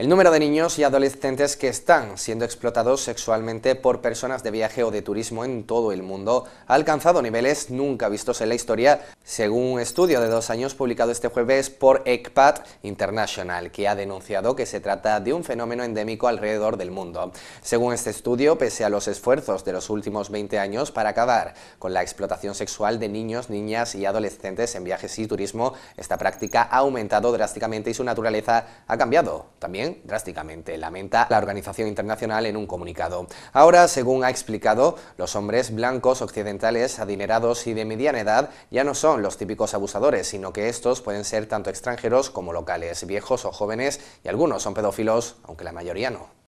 El número de niños y adolescentes que están siendo explotados sexualmente por personas de viaje o de turismo en todo el mundo ha alcanzado niveles nunca vistos en la historia, según un estudio de dos años publicado este jueves por ECPAT International, que ha denunciado que se trata de un fenómeno endémico alrededor del mundo. Según este estudio, pese a los esfuerzos de los últimos 20 años para acabar con la explotación sexual de niños, niñas y adolescentes en viajes y turismo, esta práctica ha aumentado drásticamente y su naturaleza ha cambiado. También drásticamente, lamenta la organización internacional en un comunicado. Ahora, según ha explicado, los hombres blancos occidentales, adinerados y de mediana edad ya no son los típicos abusadores, sino que estos pueden ser tanto extranjeros como locales, viejos o jóvenes, y algunos son pedófilos, aunque la mayoría no.